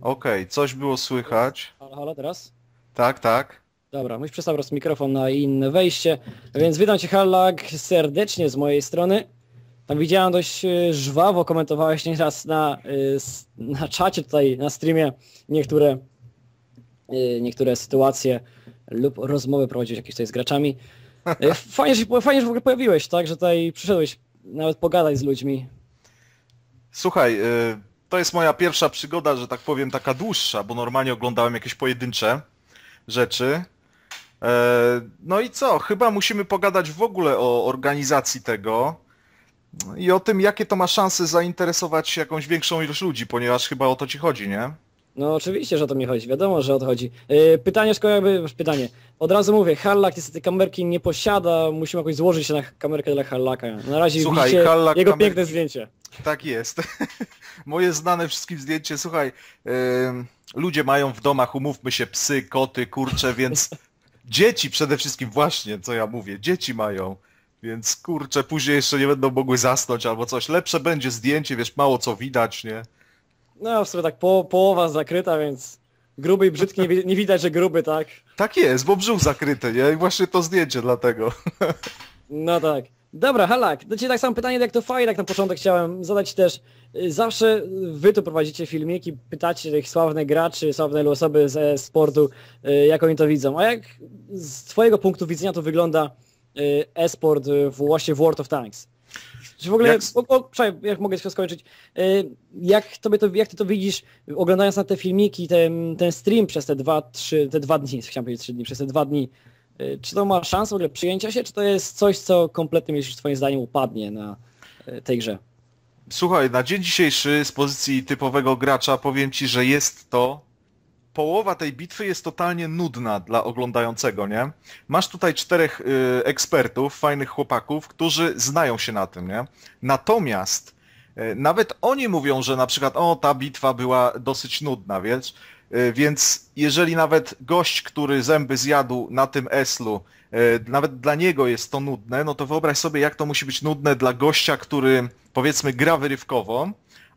Okej, coś było słychać. Halo, halo, teraz? Tak, tak. Dobra, musisz raz mikrofon na inne wejście. Więc witam Cię, Hallak, serdecznie z mojej strony. Tam widziałem dość y, żwawo, komentowałeś nieraz na, y, na czacie tutaj, na streamie niektóre, y, niektóre sytuacje lub rozmowy prowadziłeś jakieś tutaj z graczami. Fajnie, że, fajnie, że w ogóle pojawiłeś, tak? Że tutaj przyszedłeś nawet pogadać z ludźmi. Słuchaj, y, to jest moja pierwsza przygoda, że tak powiem, taka dłuższa, bo normalnie oglądałem jakieś pojedyncze rzeczy. E, no i co? Chyba musimy pogadać w ogóle o organizacji tego i o tym, jakie to ma szanse zainteresować jakąś większą ilość ludzi, ponieważ chyba o to ci chodzi, nie? No oczywiście, że o to mi chodzi. Wiadomo, że o to chodzi. Yy, pytanie szkoły, pytanie. Od razu mówię, Harlak niestety kamerki nie posiada, musimy jakoś złożyć się na kamerkę dla Harlaka. Na razie Słuchaj, widzicie Hallak jego piękne zdjęcie. Tak jest. Moje znane wszystkim zdjęcie, słuchaj, yy, ludzie mają w domach, umówmy się, psy, koty, kurcze, więc dzieci przede wszystkim, właśnie co ja mówię, dzieci mają. Więc kurcze, później jeszcze nie będą mogły zasnąć albo coś. Lepsze będzie zdjęcie, wiesz, mało co widać, nie? No w sumie tak po, połowa zakryta, więc gruby i brzydki, nie, nie, widać, że gruby, tak? Tak jest, bo brzuch zakryty, nie? I właśnie to zdjęcie dlatego. No tak. Dobra, Halak, do Ciebie tak samo pytanie jak to fajnie, jak na początek chciałem zadać też. Zawsze Wy tu prowadzicie filmiki, pytacie tych sławnych graczy, sławne osoby z sportu, y, jak oni to widzą. A jak z Twojego punktu widzenia to wygląda y, e-sport właśnie w World of Tanks? Czy w ogóle, jak... O, o, jak mogę się skończyć, y, jak, tobie to, jak ty to widzisz, oglądając na te filmiki, ten, ten stream przez te dwa, trzy, te dwa dni, chciałem powiedzieć trzy dni, przez te dwa dni, y, czy to ma szansę w ogóle przyjęcia się, czy to jest coś, co kompletnie, myślisz, twoim zdaniem upadnie na y, tej grze? Słuchaj, na dzień dzisiejszy z pozycji typowego gracza powiem ci, że jest to połowa tej bitwy jest totalnie nudna dla oglądającego, nie? Masz tutaj czterech y, ekspertów, fajnych chłopaków, którzy znają się na tym, nie? Natomiast y, nawet oni mówią, że na przykład o, ta bitwa była dosyć nudna, wiesz? Y, więc jeżeli nawet gość, który zęby zjadł na tym Eslu, y, nawet dla niego jest to nudne, no to wyobraź sobie, jak to musi być nudne dla gościa, który powiedzmy gra wyrywkowo,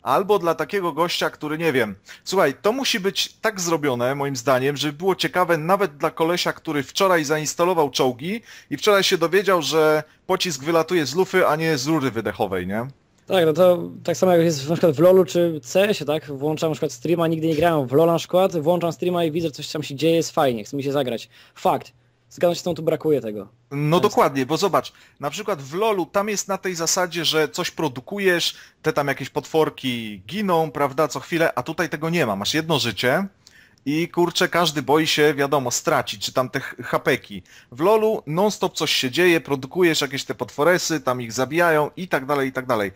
albo dla takiego gościa, który nie wiem. Słuchaj, to musi być tak zrobione, moim zdaniem, żeby było ciekawe nawet dla kolesia, który wczoraj zainstalował czołgi i wczoraj się dowiedział, że pocisk wylatuje z lufy, a nie z rury wydechowej, nie? Tak, no to tak samo jak jest na przykład w LoLu czy CS-ie, tak? Włączam na przykład streama, nigdy nie grałem w LoL na przykład, włączam streama i widzę, coś tam się dzieje, jest fajnie, chce mi się zagrać. Fakt Zgadzam się z tą, tu brakuje tego. No dokładnie, bo zobacz, na przykład w LoLu tam jest na tej zasadzie, że coś produkujesz, te tam jakieś potworki giną, prawda, co chwilę, a tutaj tego nie ma. Masz jedno życie, i kurczę, każdy boi się, wiadomo, stracić, czy tam te hapeki. W LoLu non-stop coś się dzieje, produkujesz jakieś te potworesy, tam ich zabijają i tak dalej, i tak dalej.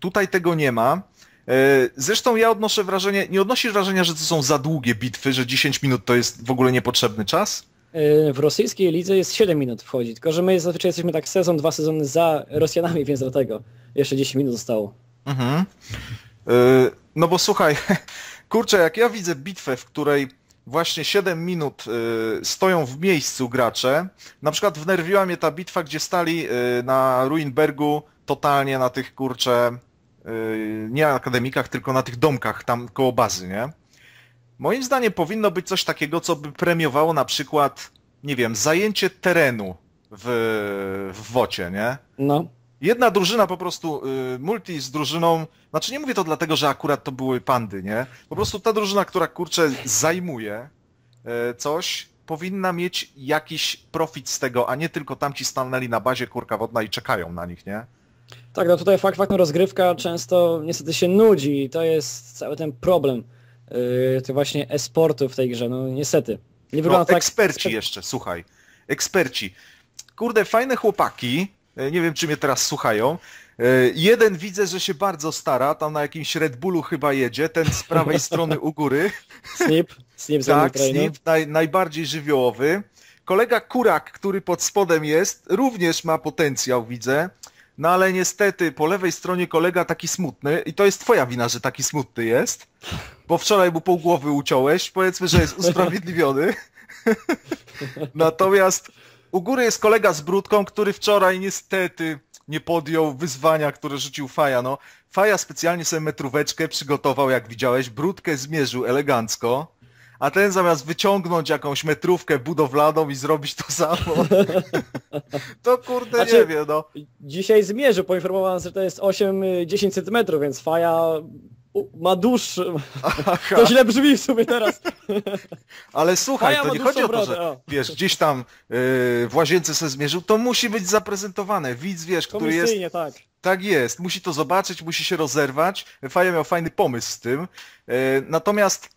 Tutaj tego nie ma. E, zresztą ja odnoszę wrażenie, nie odnosisz wrażenia, że to są za długie bitwy, że 10 minut to jest w ogóle niepotrzebny czas? Y, w rosyjskiej lidze jest 7 minut wchodzi, tylko że my zazwyczaj jesteśmy tak sezon, dwa sezony za Rosjanami, więc dlatego jeszcze 10 minut zostało. Mhm. Y, no bo słuchaj, kurczę, jak ja widzę bitwę, w której właśnie 7 minut y, stoją w miejscu gracze. Na przykład wnerwiła mnie ta bitwa, gdzie stali na Ruinbergu totalnie na tych kurcze nie akademikach, tylko na tych domkach tam koło bazy, nie? Moim zdaniem powinno być coś takiego, co by premiowało na przykład, nie wiem, zajęcie terenu w, w wocie, nie? No. Jedna drużyna po prostu, y, multi z drużyną, znaczy nie mówię to dlatego, że akurat to były pandy, nie? Po prostu ta drużyna, która kurczę zajmuje y, coś, powinna mieć jakiś profit z tego, a nie tylko tamci stanęli na bazie kurka wodna i czekają na nich, nie? Tak, no tutaj fakt faktem no rozgrywka często niestety się nudzi i to jest cały ten problem yy, tych właśnie e-sportu w tej grze, no niestety. Nie no, tak... eksperci jeszcze, słuchaj. Eksperci. Kurde, fajne chłopaki, y, nie wiem czy mnie teraz słuchają, y, Jeden widzę, że się bardzo stara, tam na jakimś Red Bullu chyba jedzie, ten z prawej strony u góry. Snip, Snip Tak, Snip, naj, najbardziej żywiołowy. Kolega Kurak, który pod spodem jest, również ma potencjał, widzę. No ale niestety po lewej stronie kolega taki smutny i to jest twoja wina, że taki smutny jest, bo wczoraj mu pół głowy uciąłeś, powiedzmy, że jest usprawiedliwiony. Natomiast u góry jest kolega z brudką, który wczoraj niestety nie podjął wyzwania, które rzucił Faja. No, Faja specjalnie sobie metróweczkę przygotował, jak widziałeś, brudkę zmierzył elegancko a ten zamiast wyciągnąć jakąś metrówkę budowlaną i zrobić to samo, to kurde znaczy, nie wiem, no. Dzisiaj poinformował nas, że to jest 8-10 y, centymetrów, więc faja ma dłuższy. Aha. To źle brzmi w sumie teraz. Ale słuchaj, Faja to nie chodzi o to, że o. wiesz, gdzieś tam yy, w łazience se zmierzył, to musi być zaprezentowane. Widz, wiesz, który jest... tak. Tak jest, musi to zobaczyć, musi się rozerwać. Faja miał fajny pomysł z tym. Y, natomiast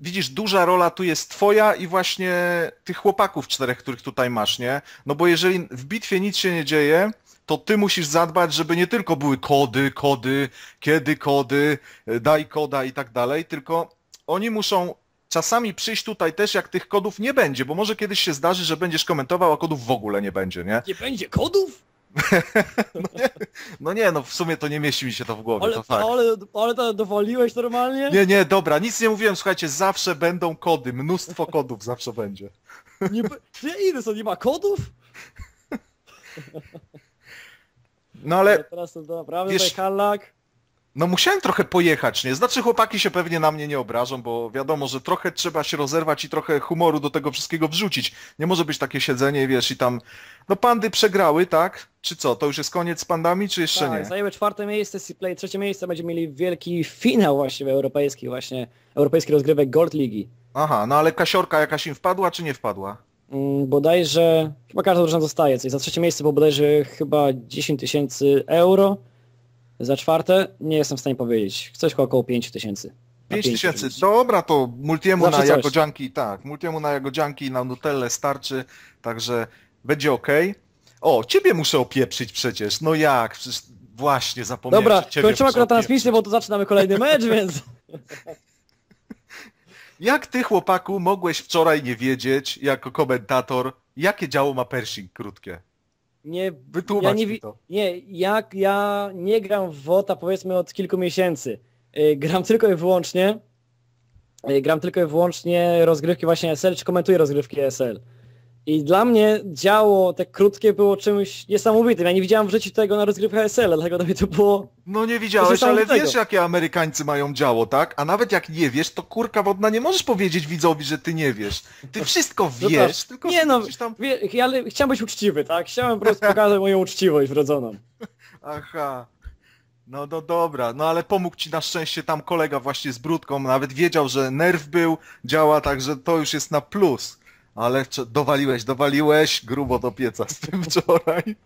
widzisz, duża rola tu jest twoja i właśnie tych chłopaków czterech, których tutaj masz, nie? No bo jeżeli w bitwie nic się nie dzieje, to ty musisz zadbać, żeby nie tylko były kody, kody, kiedy kody, e, daj koda i tak dalej, tylko oni muszą czasami przyjść tutaj też, jak tych kodów nie będzie, bo może kiedyś się zdarzy, że będziesz komentował, a kodów w ogóle nie będzie, nie? Nie będzie kodów? No, no nie, no w sumie to nie mieści mi się to w głowie, ale, to fakt. Ale, ale to dowoliłeś normalnie? Nie, nie, dobra, nic nie mówiłem, słuchajcie, zawsze będą kody, mnóstwo kodów zawsze będzie. Nie, nie ile co, nie ma kodów? No ale... teraz to naprawdę wiesz, no musiałem trochę pojechać, nie? Znaczy chłopaki się pewnie na mnie nie obrażą, bo wiadomo, że trochę trzeba się rozerwać i trochę humoru do tego wszystkiego wrzucić. Nie może być takie siedzenie, wiesz, i tam... No pandy przegrały, tak? Czy co? To już jest koniec z pandami, czy jeszcze tak, nie? zajęły czwarte miejsce C-Play, trzecie miejsce będziemy mieli wielki finał właśnie europejski właśnie, europejski rozgrywek Gold League. Aha, no ale kasiorka jakaś im wpadła, czy nie wpadła? Mm, bodajże, chyba każda drużyna dostaje coś. Za trzecie miejsce było bodajże chyba 10 tysięcy euro. Za czwarte nie jestem w stanie powiedzieć. Coś około 5 tysięcy. 5 tysięcy, dobra, to multiemu Zawsze na jagodzianki, jako tak, multiemu na jako junkie na Nutelle starczy, także będzie ok. O, ciebie muszę opieprzyć przecież, no jak, przecież właśnie zapomniałem. Dobra, kończymy akurat transmisję, bo to zaczynamy kolejny mecz, więc... Jak ty, chłopaku, mogłeś wczoraj nie wiedzieć, jako komentator, jakie działo ma Pershing krótkie? Nie, Wytłumacz ja nie, mi to. Nie, jak ja nie gram w WOTA powiedzmy od kilku miesięcy. Y, gram tylko i wyłącznie y, gram tylko i wyłącznie rozgrywki właśnie SL, czy komentuję rozgrywki SL. I dla mnie działo tak krótkie było czymś niesamowitym. Ja nie widziałem w życiu tego na rozgrywkę SL, dlatego dla mnie to było... No nie widziałeś, ale wiesz jakie Amerykańcy mają działo, tak? A nawet jak nie wiesz, to kurka wodna nie możesz powiedzieć widzowi, że ty nie wiesz. Ty no wszystko no wiesz, tylko... Nie no, tam... wie, ja chciałem być uczciwy, tak? Chciałem po prostu pokazać moją uczciwość wrodzoną. Aha. No, no dobra, no ale pomógł ci na szczęście tam kolega właśnie z brudką, nawet wiedział, że nerw był, działa, także to już jest na plus ale dowaliłeś, dowaliłeś grubo do pieca z tym wczoraj.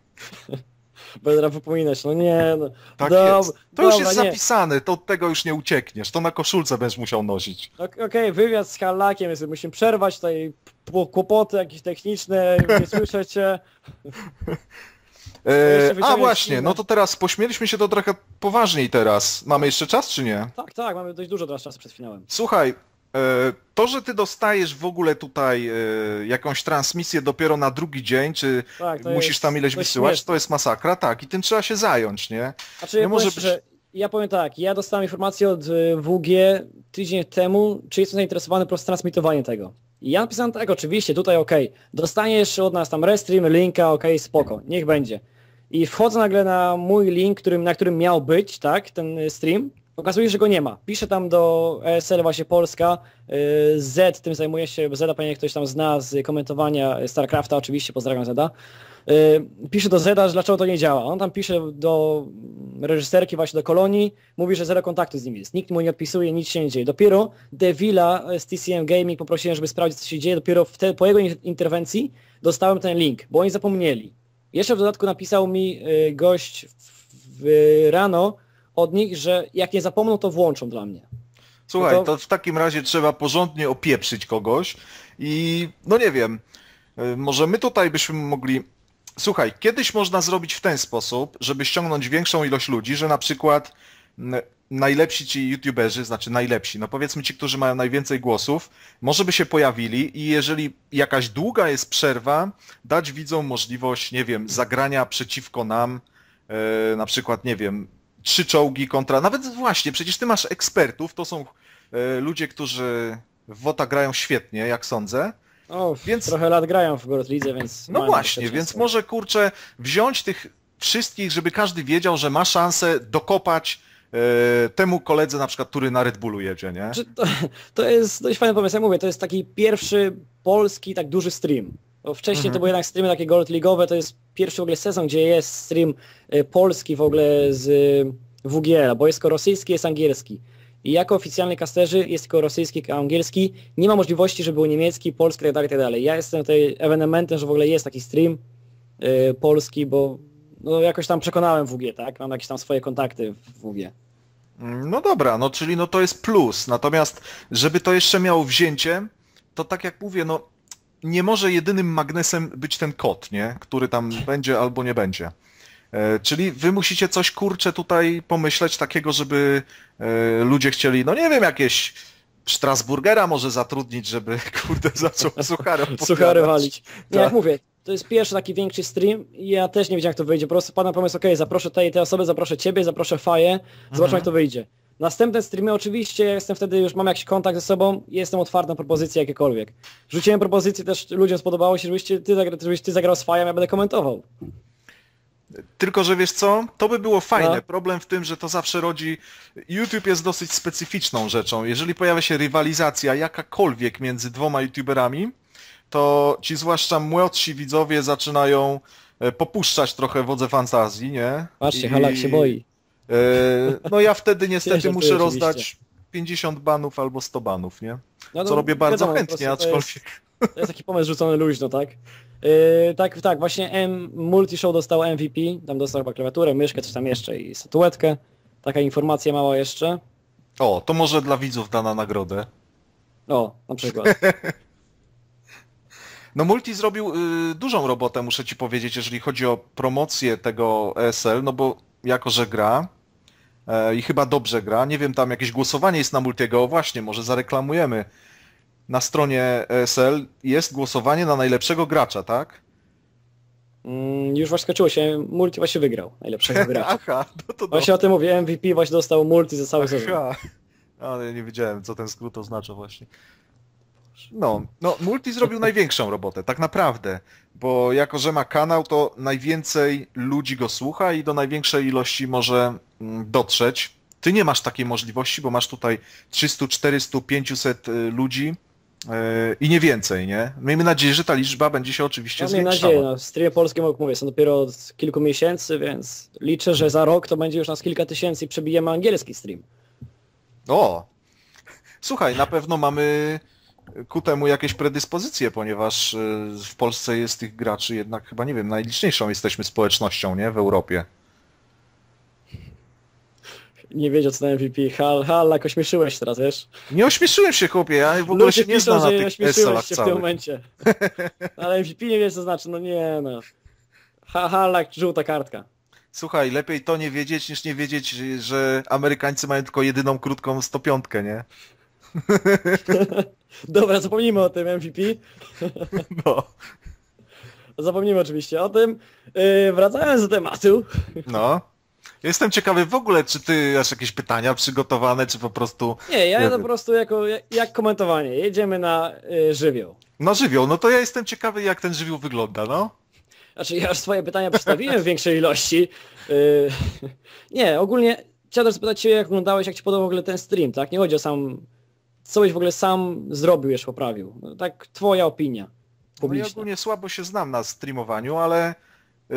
Będę wypominać, no nie. No. Tak Dob jest. To już jest nie. zapisane, to od tego już nie uciekniesz, to na koszulce będziesz musiał nosić. Okej, okay, wywiad z Hallakiem, więc musimy przerwać tutaj kłopoty jakieś techniczne, nie słyszę cię. E, a właśnie, no tak? to teraz pośmieliśmy się to trochę poważniej teraz. Mamy jeszcze czas czy nie? Tak, tak, mamy dość dużo teraz czasu przed finałem. Słuchaj, E, to, że ty dostajesz w ogóle tutaj e, jakąś transmisję dopiero na drugi dzień, czy tak, musisz tam ileś wysyłać, śmieszne. to jest masakra, tak, i tym trzeba się zająć, nie? Znaczy, nie ja może powiem, być... Ja powiem tak, ja dostałem informację od e, WG tydzień temu, czy jestem zainteresowany po prostu transmitowaniem tego. I ja napisałem tak, oczywiście, tutaj ok, dostaniesz od nas tam restream, linka, ok, spoko, niech będzie. I wchodzę nagle na mój link, którym, na którym miał być, tak, ten stream, Okazuje się, że go nie ma. Pisze tam do ESL właśnie Polska. Y, z tym zajmuje się, Zeda pewnie ktoś tam zna z komentowania StarCrafta, oczywiście pozdrawiam Zeda. Y, pisze do Zeda, że dlaczego to nie działa. On tam pisze do reżyserki właśnie do Kolonii, mówi, że zero kontaktu z nim jest. Nikt mu nie odpisuje, nic się nie dzieje. Dopiero Devila z TCM Gaming poprosiłem, żeby sprawdzić, co się dzieje. Dopiero te, po jego interwencji dostałem ten link, bo oni zapomnieli. Jeszcze w dodatku napisał mi y, gość w, w, rano, od nich, że jak nie zapomną, to włączą dla mnie. Słuchaj, no to... to w takim razie trzeba porządnie opieprzyć kogoś i no nie wiem, y, może my tutaj byśmy mogli słuchaj, kiedyś można zrobić w ten sposób, żeby ściągnąć większą ilość ludzi, że na przykład mm, najlepsi ci youtuberzy, znaczy najlepsi, no powiedzmy ci, którzy mają najwięcej głosów, może by się pojawili i jeżeli jakaś długa jest przerwa, dać widzom możliwość, nie wiem, zagrania przeciwko nam, y, na przykład, nie wiem, trzy czołgi kontra... Nawet właśnie, przecież ty masz ekspertów, to są e, ludzie, którzy w WOTA grają świetnie, jak sądzę. O, więc... trochę lat grają w World League, więc... No właśnie, więc może kurczę wziąć tych wszystkich, żeby każdy wiedział, że ma szansę dokopać e, temu koledze na przykład, który na Red Bullu jedzie, nie? To, to jest dość fajny pomysł, ja mówię, to jest taki pierwszy polski tak duży stream wcześniej mhm. to były jednak streamy takie Gold League'owe, to jest pierwszy w ogóle sezon, gdzie jest stream y, polski w ogóle z y, WGL, bo jest tylko rosyjski, jest angielski. I jako oficjalny kasterzy jest tylko rosyjski, angielski, nie ma możliwości, żeby był niemiecki, polski itd. Tak itd. Tak ja jestem tutaj ewenementem, że w ogóle jest taki stream yy, polski, bo no, jakoś tam przekonałem WG, tak? Mam jakieś tam swoje kontakty w WG. No dobra, no czyli no to jest plus. Natomiast żeby to jeszcze miało wzięcie, to tak jak mówię, no nie może jedynym magnesem być ten kot, nie? Który tam będzie albo nie będzie. E, czyli wy musicie coś kurcze tutaj pomyśleć takiego, żeby e, ludzie chcieli, no nie wiem, jakieś Strasburgera może zatrudnić, żeby kurde zaczął sucharem Suchary walić. Nie, tak. jak mówię, to jest pierwszy taki większy stream ja też nie wiedziałem jak to wyjdzie. Po prostu padł pomysł, okej, zaproszę tej, tej osoby, zaproszę ciebie, zaproszę Faję, zobaczmy mhm. jak to wyjdzie. Następne streamy oczywiście, ja jestem wtedy, już mam jakiś kontakt ze sobą jestem otwarty na propozycje jakiekolwiek. Rzuciłem propozycje, też ludziom spodobało się, żebyś ty, żebyś ty zagrał z fajem, ja będę komentował. Tylko, że wiesz co, to by było fajne. No. Problem w tym, że to zawsze rodzi... YouTube jest dosyć specyficzną rzeczą. Jeżeli pojawia się rywalizacja jakakolwiek między dwoma YouTuberami, to ci zwłaszcza młodsi widzowie zaczynają e, popuszczać trochę wodze fantazji, nie? Patrzcie, I... Halak się boi. E, no ja wtedy niestety muszę rozdać 50 banów albo 100 banów, nie? No, no, Co robię bardzo wiadomo, chętnie, aczkolwiek... To jest, to jest taki pomysł rzucony luźno, tak? Yy, tak, tak, właśnie M Multishow dostał MVP, tam dostał chyba klawiaturę, myszkę, coś tam jeszcze i statuetkę. Taka informacja mała jeszcze. O, to może dla widzów dana nagrodę. O, na przykład. No Multi zrobił y, dużą robotę, muszę ci powiedzieć, jeżeli chodzi o promocję tego ESL, no bo jako, że gra, E, i chyba dobrze gra. Nie wiem, tam jakieś głosowanie jest na Multiego, właśnie, może zareklamujemy. Na stronie ESL jest głosowanie na najlepszego gracza, tak? Mm, już właśnie skończyło się, Multi właśnie wygrał najlepszego gracza. Aha, no to Właśnie dobrze. o tym mówię, MVP właśnie dostał Multi za cały Aha. sezon. Ale no ja nie wiedziałem, co ten skrót oznacza właśnie. No, no, Multi zrobił największą robotę, tak naprawdę, bo jako, że ma kanał, to najwięcej ludzi go słucha i do największej ilości może mm, dotrzeć. Ty nie masz takiej możliwości, bo masz tutaj 300, 400, 500 ludzi, y, i nie więcej, nie? Miejmy nadzieję, że ta liczba będzie się oczywiście Mamy zwiększała. Miejmy nadzieję, no, streamy polskie, jak mówię, są dopiero od kilku miesięcy, więc liczę, że za rok to będzie już nas kilka tysięcy i przebijemy angielski stream. O! Słuchaj, na pewno mamy ku temu jakieś predyspozycje, ponieważ y, w Polsce jest tych graczy jednak chyba, nie wiem, najliczniejszą jesteśmy społecznością, nie? W Europie. Nie wiedział co na MVP. Hal, hal, jak ośmieszyłeś teraz, wiesz? Nie ośmieszyłem się, chłopie, ja w ogóle Ludzie się nie znam na tych esach się w tym momencie. Ale MVP nie wiesz co znaczy, no nie no. hal, jak żółta kartka. Słuchaj, lepiej to nie wiedzieć, niż nie wiedzieć, że Amerykańcy mają tylko jedyną krótką 105, nie? Dobra, zapomnijmy o tym MVP. no. Zapomnijmy oczywiście o tym. Yy, wracając do tematu. No. Jestem ciekawy w ogóle, czy ty masz jakieś pytania przygotowane, czy po prostu... Nie, ja po prostu jako, jak komentowanie. Jedziemy na y, żywioł. Na żywioł, no to ja jestem ciekawy, jak ten żywioł wygląda, no. Znaczy, ja już swoje pytania przedstawiłem w większej ilości. Yy, nie, ogólnie chciałem zapytać się, jak oglądałeś, jak ci podobał w ogóle ten stream, tak? Nie chodzi o sam co byś w ogóle sam zrobił, jeszcze poprawił? No, tak twoja opinia publiczna. No ja ogólnie słabo się znam na streamowaniu, ale yy,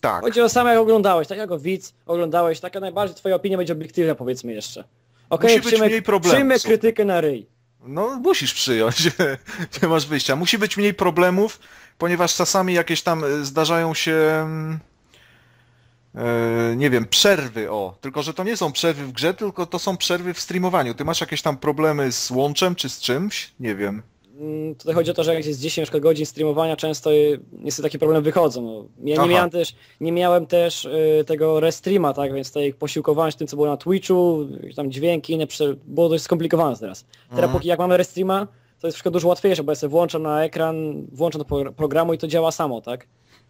tak. Chodzi o sam jak oglądałeś, tak jako widz oglądałeś, taka najbardziej twoja opinia będzie obiektywna powiedzmy jeszcze. Okej, okay, przyjmę, przyjmę krytykę na ryj. No musisz przyjąć, nie masz wyjścia. Musi być mniej problemów, ponieważ czasami jakieś tam y, zdarzają się E, nie wiem, przerwy, o. Tylko, że to nie są przerwy w grze, tylko to są przerwy w streamowaniu. Ty masz jakieś tam problemy z łączem czy z czymś? Nie wiem. Mm, tutaj chodzi o to, że jak jest 10 godzin streamowania, często y, niestety takie problemy wychodzą. No. Ja nie miałem też, nie miałem też y, tego restreama, tak, więc tutaj posiłkowałem się tym, co było na Twitchu, tam dźwięki, inne, było dość skomplikowane teraz. Teraz mhm. póki jak mamy restreama, to jest wszystko dużo łatwiejsze, bo ja sobie włączam na ekran, włączam do programu i to działa samo, tak?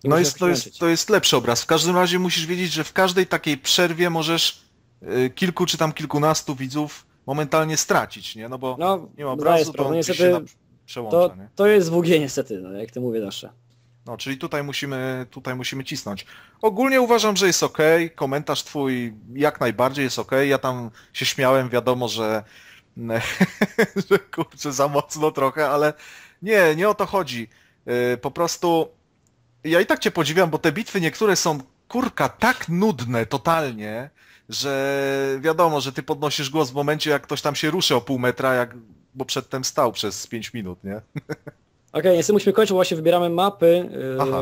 no jest, to, jest, to jest lepszy obraz. W każdym razie musisz wiedzieć, że w każdej takiej przerwie możesz y, kilku czy tam kilkunastu widzów momentalnie stracić, nie? No bo no, nie ma obrazu, to on no niestety, się przełącza, to, nie? to jest WG niestety, no, jak to mówię nasze. No, czyli tutaj musimy, tutaj musimy cisnąć. Ogólnie uważam, że jest ok, komentarz twój jak najbardziej jest ok. Ja tam się śmiałem, wiadomo, że, że kurczę za mocno trochę, ale nie, nie o to chodzi. Y, po prostu ja i tak cię podziwiam, bo te bitwy niektóre są kurka tak nudne totalnie, że wiadomo, że ty podnosisz głos w momencie, jak ktoś tam się ruszy o pół metra, jak, bo przedtem stał przez 5 minut, nie? Okej, okay, musimy kończyć, bo właśnie wybieramy mapy,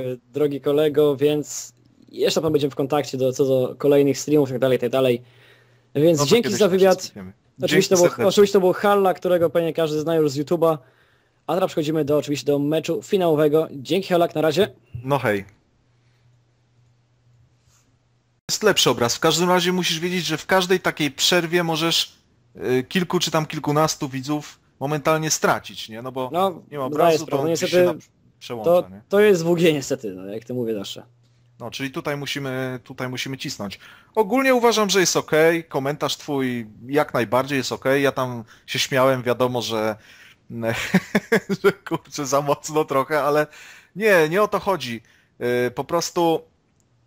yy, drogi kolego, więc jeszcze pan będziemy w kontakcie do, co do kolejnych streamów i tak dalej, tak dalej. Więc no dzięki za wywiad. Oczywiście to, było, oczywiście to, był, Halla, którego pewnie każdy zna już z YouTube'a. A teraz przechodzimy do, oczywiście do meczu finałowego. Dzięki Holak na razie. No hej. Jest lepszy obraz. W każdym razie musisz wiedzieć, że w każdej takiej przerwie możesz y, kilku czy tam kilkunastu widzów momentalnie stracić, nie? No bo no, nie ma no obrazu, to on niestety, się przełącza, to, nie? to jest WG niestety, no, jak ty mówię zawsze. No, czyli tutaj musimy, tutaj musimy cisnąć. Ogólnie uważam, że jest ok, komentarz twój jak najbardziej jest ok. Ja tam się śmiałem, wiadomo, że że kurczę, za mocno trochę, ale nie, nie o to chodzi. Y, po prostu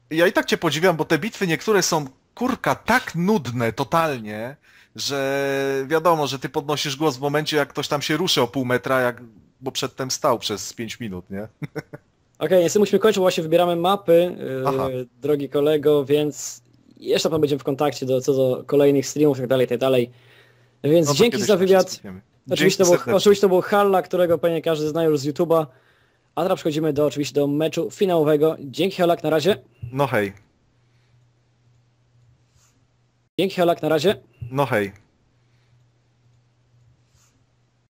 ja i tak cię podziwiam, bo te bitwy niektóre są kurka tak nudne totalnie, że wiadomo, że ty podnosisz głos w momencie, jak ktoś tam się ruszy o pół metra, jak, bo przedtem stał przez pięć minut, nie? Okej, okay, niestety musimy kończyć, bo właśnie wybieramy mapy, y, drogi kolego, więc jeszcze pan będziemy w kontakcie do, co do kolejnych streamów i tak dalej, tak dalej. Więc no dzięki za wywiad. Oczywiście to, był, oczywiście to był Halla, którego pewnie każdy zna już z YouTube'a. A teraz przechodzimy do, oczywiście do meczu finałowego. Dzięki Halak na razie. No hej. Dzięki Halak na razie. No hej.